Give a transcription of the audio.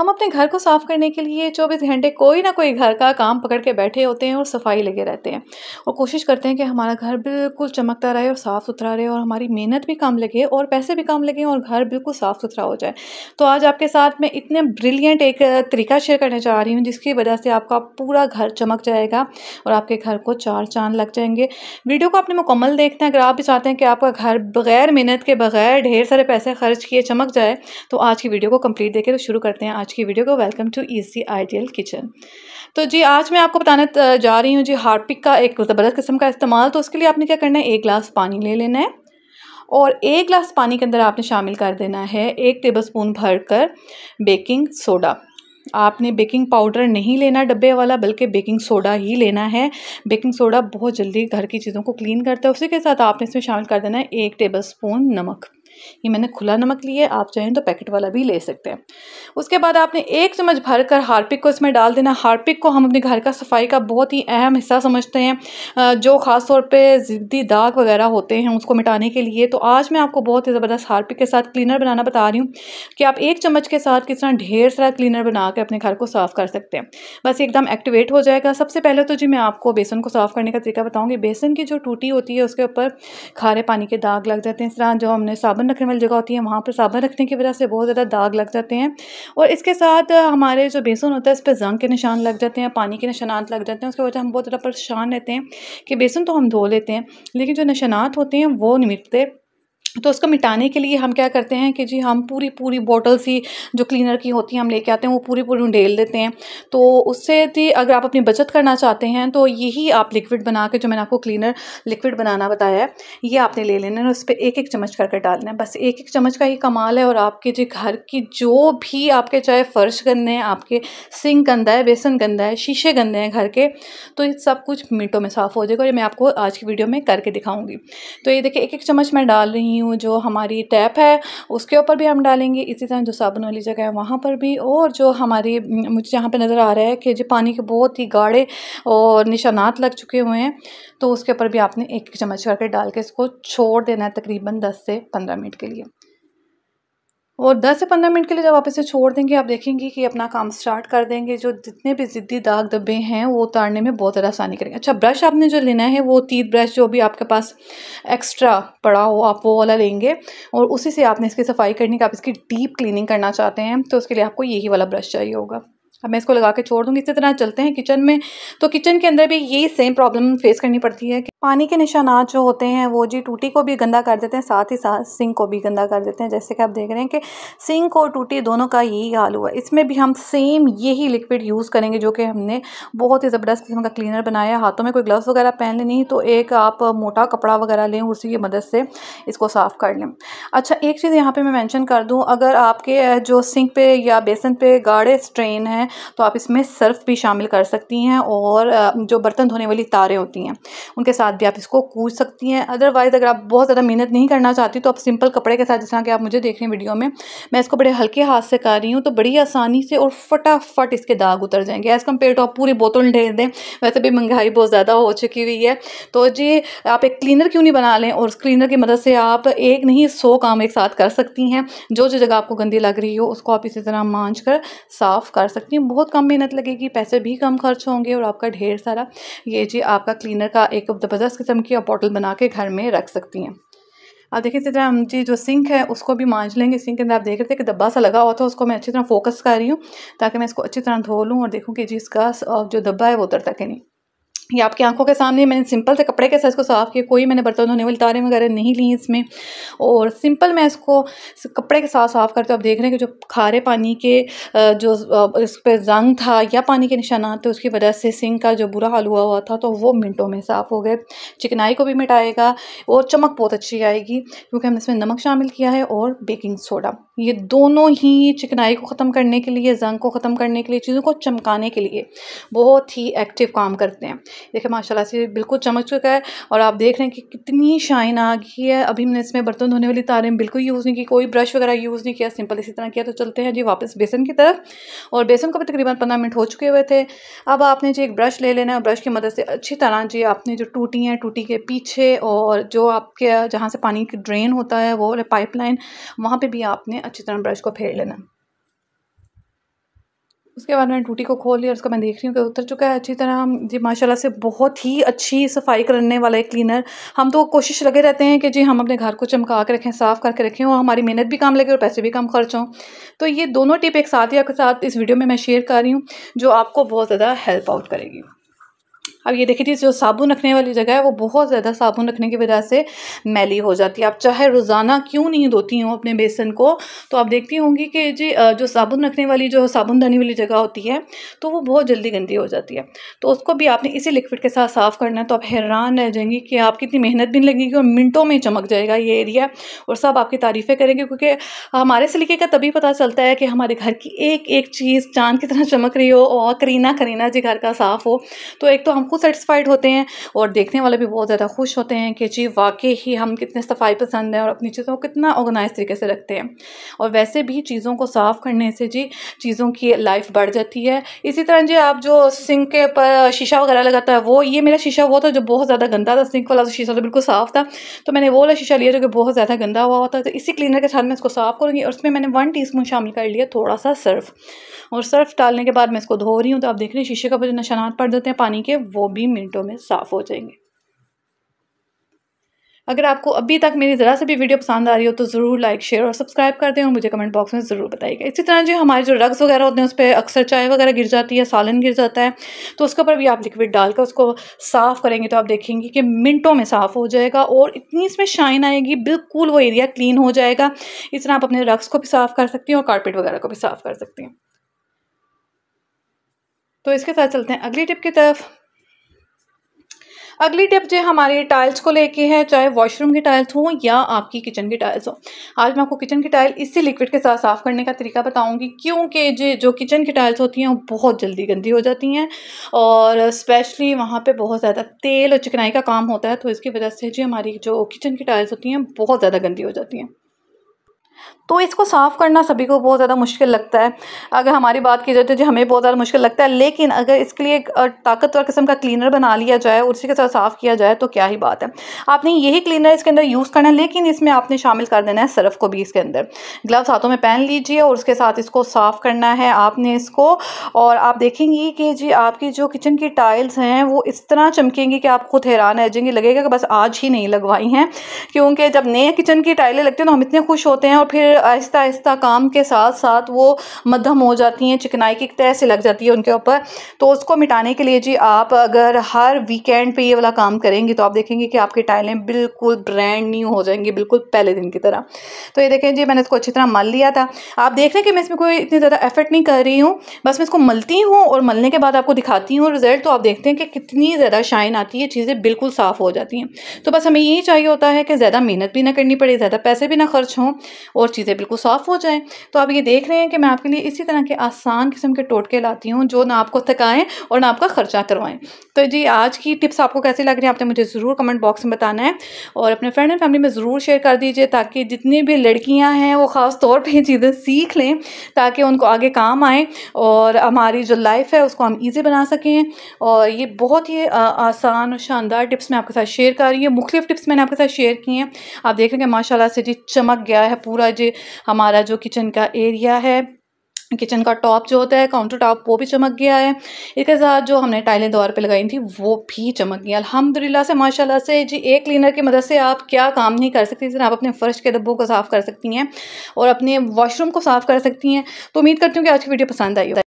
हम अपने घर को साफ़ करने के लिए चौबीस घंटे कोई ना कोई घर का काम पकड़ के बैठे होते हैं और सफाई लगे रहते हैं और कोशिश करते हैं कि हमारा घर बिल्कुल चमकता रहे और साफ़ सुथरा रहे और हमारी मेहनत भी कम लगे और पैसे भी कम लगे और घर बिल्कुल साफ़ सुथरा हो जाए तो आज आपके साथ मैं इतने ब्रिलियंट एक तरीका शेयर करने चाह रही हूँ जिसकी वजह से आपका पूरा घर चमक जाएगा और आपके घर को चार चांद लग जाएंगे वीडियो को आपने मुकम्मल देखना है अगर आप भी चाहते हैं कि आपका घर बगैर मेहनत के बगैर ढेर सारे पैसे खर्च किए चमक जाए तो आज की वीडियो को कम्प्लीट देकर तो शुरू करते हैं आज आज की वीडियो को welcome to Easy Ideal Kitchen तो जी आज मैं आपको बताने जा रही हूँ जी हार्पिक का एक ज़बरदस्त किस्म का इस्तेमाल तो उसके लिए आपने क्या करना है एक गिलास पानी ले लेना है और एक गिलास पानी के अंदर आपने शामिल कर देना है एक टेबल स्पून भर कर बेकिंग सोडा आपने बेकिंग पाउडर नहीं लेना डब्बे वाला बल्कि बेकिंग सोडा ही लेना है बेकिंग सोडा बहुत जल्दी घर की चीज़ों को क्लीन करता है उसी के साथ आपने इसमें शामिल कर देना है एक टेबल स्पून नमक ये मैंने खुला नमक लिया आप चाहें तो पैकेट वाला भी ले सकते हैं उसके बाद आपने एक चम्मच भर कर हारपिक को इसमें डाल देना हार्पिक को हम अपने घर का सफाई का बहुत ही अहम हिस्सा समझते हैं जो ख़ास तौर पर ज़िद्दी दाग वगैरह होते हैं उसको मिटाने के लिए तो आज मैं आपको बहुत ही ज़बरदस्त हारपिक के साथ क्लीनर बनाना बता रही हूँ कि आप एक चम्मच के साथ किस तरह ढेर सारा क्लीनर बना कर अपने घर को साफ़ कर सकते हैं बस एकदम एक्टिवेट हो जाएगा सबसे पहले तो जी मैं आपको बेसन को साफ़ करने का तरीका बताऊँगी बेसन की जो टूटी होती है उसके ऊपर खारे पानी के दाग लग जाते हैं इस तरह जो हमने साबुन साबुन रखने वाली जगह होती है वहाँ पर साबुन रखने की वजह से बहुत ज़्यादा दाग लग जाते हैं और इसके साथ हमारे जो बेसन होता है इस पर जंग के निशान लग जाते हैं पानी के निशानात लग जाते हैं उसकी वजह हम बहुत ज़्यादा परेशान रहते हैं कि बेसन तो हम धो लेते हैं लेकिन जो निशानात होते हैं वो नहीं मिटते तो उसको मिटाने के लिए हम क्या करते हैं कि जी हम पूरी पूरी बॉटल्स ही जो क्लीनर की होती हैं हम लेके आते हैं वो पूरी पूरी ढेल देते हैं तो उससे थी अगर आप अपनी बचत करना चाहते हैं तो यही आप लिक्विड बना के जो मैंने आपको क्लीनर लिक्विड बनाना बताया है ये आपने ले लेना है उस पर एक एक चम्मच करके डालना है बस एक एक चम्मच का ही कमाल है और आपके जी घर की जो भी आपके चाहे फ़र्श गंदे हैं आपके सिंक गंदा है बेसन गंदा है शीशे गंदे हैं घर के तो ये सब कुछ मिनटों में साफ़ हो जाएगा और ये मैं आपको आज की वीडियो में करके दिखाऊँगी तो ये देखिए एक एक चम्मच मैं डाल रही हूँ हूँ जो हमारी टैप है उसके ऊपर भी हम डालेंगे इसी तरह जो साबुन वाली जगह है वहाँ पर भी और जो हमारी मुझे यहाँ पे नज़र आ रहा है कि जो पानी के बहुत ही गाढ़े और निशानात लग चुके हुए हैं तो उसके ऊपर भी आपने एक चम्मच करके डाल के इसको छोड़ देना है तकरीबन दस से पंद्रह मिनट के लिए और 10 से 15 मिनट के लिए जब आप इसे छोड़ देंगे आप देखेंगे कि अपना काम स्टार्ट कर देंगे जो जितने भी ज़िद्दी दाग धब्बे हैं वो उतारने में बहुत ज़्यादा आसानी करेंगे अच्छा ब्रश आपने जो लेना है वो तीत ब्रश जो भी आपके पास एक्स्ट्रा पड़ा हो आप वो वाला लेंगे और उसी से आपने इसकी सफाई करनी का आप इसकी डीप क्लीनिंग करना चाहते हैं तो उसके लिए आपको यही वाला ब्रश चाहिए होगा अब मैं इसको लगा के छोड़ दूँगी इसी तरह चलते हैं किचन में तो किचन के अंदर भी यही सेम प्रॉब्लम फेस करनी पड़ती है कि पानी के निशानात जो होते हैं वो जी टूटी को भी गंदा कर देते हैं साथ ही साथ सिंक को भी गंदा कर देते हैं जैसे कि आप देख रहे हैं कि सिंक और टूटी दोनों का यही हाल हुआ इसमें भी हम सेम यही लिक्विड यूज़ करेंगे जो कि हमने बहुत ही ज़बरदस्त किस्म का क्लीनर बनाया हाथों में कोई ग्लव्स वगैरह पहन लें नहीं तो एक आप मोटा कपड़ा वगैरह लें उसी की मदद से इसको साफ़ कर लें अच्छा एक चीज़ यहाँ पर मैं मैंशन कर दूँ अगर आपके जो सिंक पे या बेसन पे गाढ़े स्ट्रेन हैं तो आप इसमें सर्फ भी शामिल कर सकती हैं और जो बर्तन धोने वाली तारें होती हैं उनके साथ भी आप इसको कूद सकती हैं अदरवाइज़ अगर आप बहुत ज़्यादा मेहनत नहीं करना चाहती तो आप सिंपल कपड़े के साथ जिस तरह कि आप मुझे देख रहे हैं वीडियो में मैं इसको बड़े हल्के हाथ से कर रही हूँ तो बड़ी आसानी से और फटाफट इसके दाग उतर जाएंगे एज़ कम्पेयर टू आप पूरी बोतल ढेर दें वैसे भी महंगाई बहुत ज़्यादा हो चुकी हुई है तो जी आप एक क्लीनर क्यों नहीं बना लें और उस क्लीनर की मदद से आप एक नहीं सौ काम एक साथ कर सकती हैं जो जो जगह आपको गंदी लग रही हो उसको आप इसी तरह मांझ कर साफ़ कर सकती हैं में बहुत कम मेहनत लगेगी पैसे भी कम खर्च होंगे और आपका ढेर सारा ये जी आपका क्लीनर का एक ज़बरदस्त किस्म की आप बॉटल बना के घर में रख सकती हैं आप देखिए इसी तरह हम जी जो सिंक है उसको भी मांझ लेंगे सिंक के अंदर आप देख रहे थे कि डब्बा सा लगा हुआ था उसको मैं अच्छी तरह फोकस कर रही हूँ ताकि मैं इसको अच्छी तरह धो लूँ और देखूँ कि जी इसका जो डब्बा है वो उतरता कि नहीं ये आपकी आंखों के सामने मैंने सिंपल से कपड़े के साथ इसको साफ़ किया कोई मैंने बर्तन धोने वाली तारें वगैरह नहीं ली इसमें और सिंपल मैं इसको कपड़े के साथ साफ़ करते आप देख रहे हैं कि जो खारे पानी के जो इस पर जंग था या पानी के निशाना थे उसकी वजह से सिंक का जो बुरा हाल हुआ हुआ था तो वो मिनटों में साफ़ हो गए चिकनाई को भी मिटाएगा और चमक बहुत अच्छी आएगी क्योंकि हमने इसमें नमक शामिल किया है और बेकिंग सोडा ये दोनों ही चिकनाई को ख़त्म करने के लिए जंग को ख़त्म करने के लिए चीज़ों को चमकाने के लिए बहुत ही एक्टिव काम करते हैं देखिए माशाल्लाह से बिल्कुल चमक चुका है और आप देख रहे हैं कि कितनी शाइन आ गई है अभी हमने इसमें बर्तन धोने वाली तारें बिल्कुल यूज़ नहीं की कोई ब्रश वगैरह यूज़ नहीं किया सिंपल इसी तरह किया तो चलते हैं जी वापस बेसन की तरफ और बेसन को भी तकरीबन पंद्रह मिनट हो चुके हुए थे अब आपने जी एक ब्रश ले लेना है ब्रश की मदद से अच्छी तरह जी आपने जो टूटी हैं टूटी के पीछे और जो आपके जहाँ से पानी ड्रेन होता है वो पाइपलाइन वहाँ पर भी आपने अच्छी तरह ब्रश को फेर लेना उसके बाद मैंने टूटी को खोल लिया उसको मैं देख रही हूँ कि उतर चुका है अच्छी तरह हम जी माशाल्लाह से बहुत ही अच्छी सफाई करने वाला एक क्लीनर हम तो कोशिश लगे रहते हैं कि जी हम अपने घर को चमका के रखें साफ़ करके रखें और हमारी मेहनत भी काम लगे और पैसे भी कम खर्च हों तो ये दोनों टिप एक साथ या के साथ इस वीडियो में मैं शेयर कर रही हूँ जो आपको बहुत ज़्यादा हेल्प आउट करेगी अब ये देखिए जो साबुन रखने वाली जगह है वो बहुत ज़्यादा साबुन रखने की वजह से मैली हो जाती है आप चाहे रोज़ाना क्यों नहीं धोती हूँ अपने बेसन को तो आप देखती होंगी कि जी जो साबुन रखने वाली जो साबुनदानी वाली जगह होती है तो वो बहुत जल्दी गंदी हो जाती है तो उसको भी आपने इसी लिक्विड के साथ साफ़ करना है तो आप हैरान रह जाएंगी कि आप कितनी मेहनत भी लगेगी और मिनटों में चमक जाएगा ये एरिया और सब आपकी तारीफ़ें करेंगे क्योंकि हमारे सलीके का तभी पता चलता है कि हमारे घर की एक एक चीज़ चांद की तरह चमक रही हो और करीना करीना जी घर का साफ़ हो तो एक तो हम खुद सेटिसफाइड होते हैं और देखने वाले भी बहुत ज़्यादा खुश होते हैं कि जी वाकई ही हम कितने सफाई पसंद हैं और अपनी चीज़ों को कितना ऑर्गेनाइज तरीके से रखते हैं और वैसे भी चीज़ों को साफ़ करने से जी चीज़ों की लाइफ बढ़ जाती है इसी तरह जी आप जो सिंक के ऊपर शीशा वगैरह लगाता है वो ये मेरा शीशा वो था जो बहुत ज़्यादा गंदा था सिंक वाला तो शीशा तो बिल्कुल साफ़ था तो मैंने वो वाला शीशा लिया जो कि बहुत ज़्यादा गंदा हुआ होता तो इसी क्लीनर के साथ मैं इसको साफ़ करूँगी और उसमें मैंने वन टी शामिल कर लिया थोड़ा सा सर्फ और सर्फ डालने के बाद मैं इसको धो रही हूँ तो आप देख रहे हैं शीशे का जो निशानात पड़ जाते हैं पानी के वो वो भी मिनटों में साफ़ हो जाएंगे अगर आपको अभी तक मेरी ज़रा से भी वीडियो पसंद आ रही हो तो ज़रूर लाइक शेयर और सब्सक्राइब कर दें और मुझे कमेंट बॉक्स में ज़रूर बताइएगा इसी तरह जो हमारे जो रग्स वगैरह होते हैं उस पर अक्सर चाय वगैरह गिर जाती है सालन गिर जाता है तो उसके ऊपर भी आप लिक्विड डालकर उसको साफ़ करेंगे तो आप देखेंगे कि मिनटों में साफ़ हो जाएगा और इतनी इसमें शाइन आएगी बिल्कुल वो एरिया क्लीन हो जाएगा इस तरह आप अपने रग्स को भी साफ़ कर सकती हैं और कारपेट वगैरह को भी साफ़ कर सकती हैं तो इसके साथ चलते हैं अगली टिप की तरफ अगली टिप जो हमारे टाइल्स को लेके है चाहे वॉशरूम की टाइल्स हों या आपकी किचन की टाइल्स हों आज मैं आपको किचन की टाइल इसी लिक्विड के साथ साफ़ करने का तरीका बताऊंगी क्योंकि जो जो किचन की टाइल्स होती हैं वो बहुत जल्दी गंदी हो जाती हैं और स्पेशली वहाँ पर बहुत ज़्यादा तेल और चिकनाई का काम होता है तो इसकी वजह से जो हमारी जो किचन की टाइल्स होती हैं बहुत ज़्यादा गंदी हो जाती हैं तो इसको साफ़ करना सभी को बहुत ज़्यादा मुश्किल लगता है अगर हमारी बात की जाए तो जो हमें बहुत ज़्यादा मुश्किल लगता है लेकिन अगर इसके लिए एक ताकतवर किस्म का क्लीनर बना लिया जाए और उसी के साथ साफ़ किया जाए तो क्या ही बात है आपने यही क्लीनर इसके अंदर यूज़ करना है लेकिन इसमें आपने शामिल कर देना है सर्फ़ को भी इसके अंदर ग्लव्स हाथों में पहन लीजिए और उसके साथ इसको साफ़ करना है आपने इसको और आप देखेंगी कि जी आपकी जो किचन की टाइल्स हैं वो इस तरह चमकेंगी कि आप खुद हैरान रह जाएंगे लगेगा कि बस आज ही नहीं लगवाई हैं क्योंकि जब नए किचन की टाइलें लगती हैं तो हम इतने खुश होते हैं और फिर आहिस्ता आहिस्ता काम के साथ साथ वो मध्यम हो जाती हैं चिकनाई की तय से लग जाती है उनके ऊपर तो उसको मिटाने के लिए जी आप अगर हर वीकेंड पे ये वाला काम करेंगी तो आप देखेंगे कि आपकी टाइलें बिल्कुल ब्रांड न्यू हो जाएंगी बिल्कुल पहले दिन की तरह तो ये देखें जी मैंने इसको अच्छी तरह मल लिया था आप देख रहे हैं कि मैं इसमें कोई इतनी ज़्यादा एफर्ट नहीं कर रही हूँ बस मैं इसको मलती हूँ और मलने के बाद आपको दिखाती हूँ रिजल्ट तो आप देखते हैं कि कितनी ज़्यादा शाइन आती है चीज़ें बिल्कुल साफ़ हो जाती हैं तो बस हमें यही चाहिए होता है कि ज़्यादा मेहनत भी ना करनी पड़े ज़्यादा पैसे भी ना खर्च हों और चीज़ें बिल्कुल सॉफ्ट हो जाएँ तो आप ये देख रहे हैं कि मैं आपके लिए इसी तरह के आसान किस्म के टोटके लाती हूँ जो ना आपको थकाएँ और ना आपका ख़र्चा करवाएँ तो जी आज की टिप्स आपको कैसी लग रही है आपने मुझे ज़रूर कमेंट बॉक्स में बताना है और अपने फ्रेंड एंड फैमिली में ज़रूर शेयर कर दीजिए ताकि जितनी भी लड़कियाँ हैं वो ख़ास तौर पर ये चीज़ें सीख लें ताकि उनको आगे काम आएँ और हमारी जो लाइफ है उसको हम ईजी बना सकें और ये बहुत ही आसान और शानदार टिप्स मैं आपके साथ शेयर कर रही हूँ मुख्तफ टिप्स मैंने आपके साथ शेयर की हैं आप देख रहे हैं माशाला से जी चमक गया है पूरा पूरा जो हमारा जो किचन का एरिया है किचन का टॉप जो होता है काउंटर टॉप वो भी चमक गया है इसके साथ जो हमने टाइलें द्वार पे लगाई थी वो भी चमक गई अलहमदिल्ला से माशाल्लाह से जी एक क्लीनर की मदद से आप क्या काम नहीं कर सकती आप अपने फ़र्श के डब्बों को साफ़ कर सकती हैं और अपने वॉशरूम को साफ़ कर सकती हैं तो उम्मीद करती हूँ कि आज की वीडियो पसंद आई